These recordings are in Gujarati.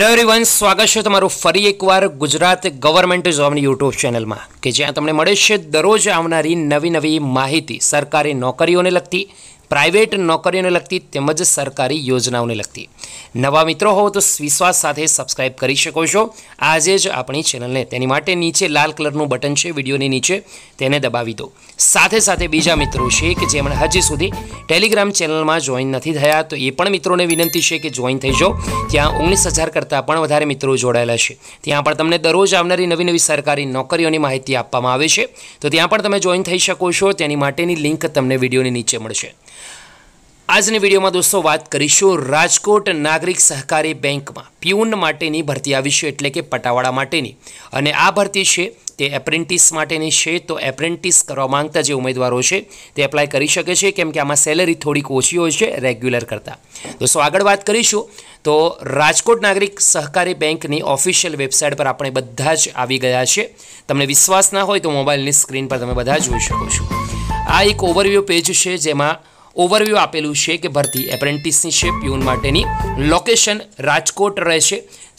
હેલો એવરીવન સ્વાગત છે તમારું ફરી એકવાર ગુજરાત ગવર્મેન્ટ જોબની યુટ્યુબ ચેનલમાં કે જ્યાં તમને મળે છે દરરોજ આવનારી નવી નવી માહિતી સરકારી નોકરીઓને લગતી પ્રાઇવેટ નોકરીઓને લગતી તેમજ સરકારી યોજનાઓને લગતી નવા મિત્રો હોવ તો વિશ્વાસ સાથે સબસ્ક્રાઇબ કરી શકો છો આજે જ આપણી ચેનલને તેની માટે નીચે લાલ કલરનું બટન છે વિડીયોની નીચે તેને દબાવી દો સાથે સાથે બીજા મિત્રો છે કે જેમણે હજી સુધી ટેલિગ્રામ ચેનલમાં જોઈન નથી થયા તો એ પણ મિત્રોને વિનંતી છે કે જોઈન થઈ જાઓ ત્યાં ઓગણીસ હજાર કરતાં પણ વધારે મિત્રો જોડાયેલા છે ત્યાં પણ તમને દરરોજ આવનારી નવી નવી સરકારી નોકરીઓની માહિતી આપવામાં આવે છે તો ત્યાં પણ તમે જોઈન થઈ શકો છો તેની માટેની લિંક તમને વિડીયોની નીચે મળશે આજની વિડીયોમાં દોસ્તો વાત કરીશું રાજકોટ નાગરિક સહકારી બેંકમાં પ્યુન માટેની ભરતી આવી છે એટલે કે પટાવાળા માટેની અને આ ભરતી છે તે એપ્રેન્ટિસ માટેની છે તો એપ્રેન્ટિસ કરવા માંગતા જે ઉમેદવારો છે તે એપ્લાય કરી શકે છે કેમ કે આમાં સેલેરી થોડીક ઓછી હોય છે રેગ્યુલર કરતાં દોસ્તો આગળ વાત કરીશું તો રાજકોટ નાગરિક સહકારી બેંકની ઓફિશિયલ વેબસાઇટ પર આપણે બધા જ આવી ગયા છે તમને વિશ્વાસ ના હોય તો મોબાઈલની સ્ક્રીન પર તમે બધા જોઈ શકો છો આ એક ઓવરવ્યૂ પેજ છે જેમાં ઓવરવ્યૂ આપેલું છે કે ભરતી એપ્રેન્ટિસની છે માટેની લોકેશન રાજકોટ રહેશે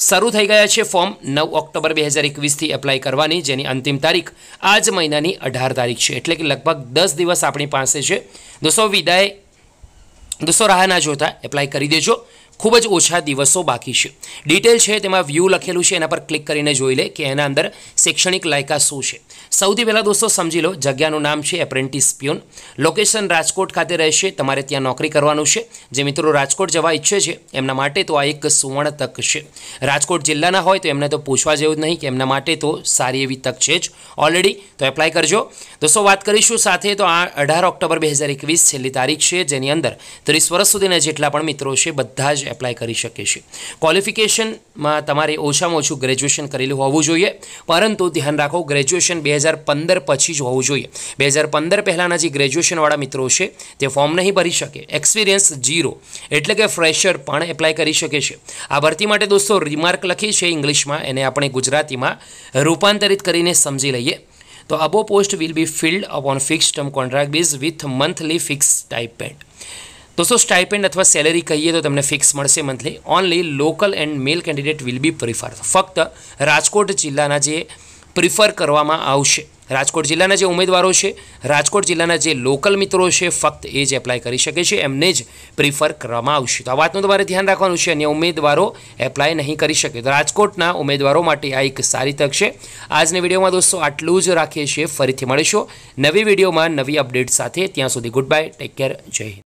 શરૂ થઈ ગયા છે ફોર્મ નવ ઓક્ટોબર બે હજાર એકવીસથી એપ્લાય કરવાની જેની અંતિમ તારીખ આજ મહિનાની અઢાર તારીખ છે એટલે કે લગભગ દસ દિવસ આપણી પાસે છે દોસ્તો વિદાય દોસ્તો રાહ ના જોતા એપ્લાય કરી દેજો ખૂબ જ ઓછા દિવસો બાકી છે ડિટેલ છે તેમાં વ્યૂ લખેલું છે એના પર ક્લિક કરીને જોઈ લે કે એના અંદર શૈક્ષણિક લાયકા શું છે સૌથી પહેલાં દોસ્તો સમજી લો જગ્યાનું નામ છે એપ્રેન્ટિસ પ્યુન લોકેશન રાજકોટ ખાતે રહેશે તમારે ત્યાં નોકરી કરવાનું છે જે મિત્રો રાજકોટ જવા ઈચ્છે છે એમના માટે તો આ એક સુવર્ણ તક છે રાજકોટ જિલ્લાના હોય તો એમને તો પૂછવા જેવું જ નહીં કે એમના માટે તો સારી એવી તક છે જ ઓલરેડી તો એપ્લાય કરજો દોસ્તો વાત કરીશું સાથે તો આ અઢાર ઓક્ટોબર બે હજાર એકવીસ છેલ્લી તારીખ છે જેની અંદર ત્રીસ વર્ષ સુધીના જેટલા પણ મિત્રો છે બધા જ એપ્લાય કરી શકે છે ક્વોલિફિકેશનમાં તમારે ઓછામાં ઓછું ગ્રેજ્યુએશન કરેલું હોવું જોઈએ પરંતુ ધ્યાન રાખો ગ્રેજ્યુએશન બે હજાર પંદર પછી જ હોવું જોઈએ બે હજાર પંદર પહેલાંના જે ગ્રેજ્યુએશનવાળા મિત્રો છે તે ફોર્મ નહીં ભરી શકે એક્સપિરિયન્સ જીરો એટલે કે ફ્રેશર પણ એપ્લાય કરી શકે છે આ ભરતી માટે દોસ્તો રિમાર્ક લખી છે ઇંગ્લિશમાં એને આપણે ગુજરાતીમાં રૂપાંતરિત કરીને સમજી લઈએ તો above post will be filled on fix term contract base with monthly fix type paid દોસ્તો સ્ટાઇપેન્ડ અથવા સેલેરી કહીએ તો તમને ફિક્સ મળશે monthly only local and male candidate will be prefer ફક્ત રાજકોટ જિલ્લાના જે પ્રિફર કરવામાં આવશે રાજકોટ જિલ્લાના જે ઉમેદવારો છે રાજકોટ જિલ્લાના જે લોકલ મિત્રો છે ફક્ત એ જ એપ્લાય કરી શકે છે એમને જ પ્રિફર કરવામાં આવશે તો આ વાતનું તમારે ધ્યાન રાખવાનું છે અન્ય ઉમેદવારો એપ્લાય નહીં કરી શકે તો રાજકોટના ઉમેદવારો માટે આ એક સારી તક છે આજની વિડીયોમાં દોસ્તો આટલું જ રાખીએ છીએ ફરીથી મળીશું નવી વિડીયોમાં નવી અપડેટ સાથે ત્યાં સુધી ગુડ બાય ટેક કેર જય હિન્દ